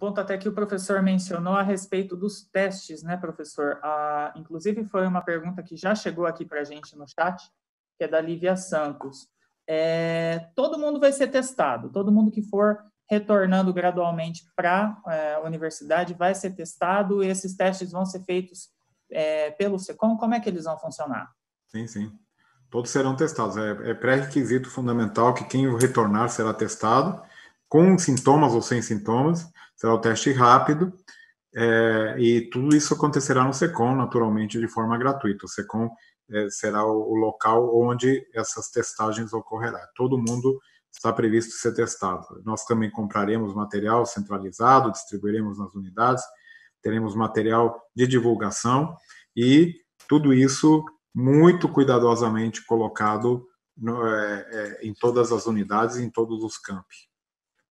ponto até que o professor mencionou a respeito dos testes, né, professor? Ah, inclusive, foi uma pergunta que já chegou aqui para a gente no chat, que é da Lívia Santos. É, todo mundo vai ser testado, todo mundo que for retornando gradualmente para é, a universidade vai ser testado e esses testes vão ser feitos é, pelo SECOM. Como é que eles vão funcionar? Sim, sim. Todos serão testados. É, é pré-requisito fundamental que quem retornar será testado com sintomas ou sem sintomas, será o teste rápido, é, e tudo isso acontecerá no SECOM, naturalmente, de forma gratuita. O SECOM é, será o, o, local onde essas testagens ocorrerá. Todo mundo está previsto ser testado. Nós também compraremos material centralizado, distribuiremos nas unidades, teremos material de divulgação e tudo isso muito cuidadosamente colocado no, é, é em todas as unidades, em todos os campi.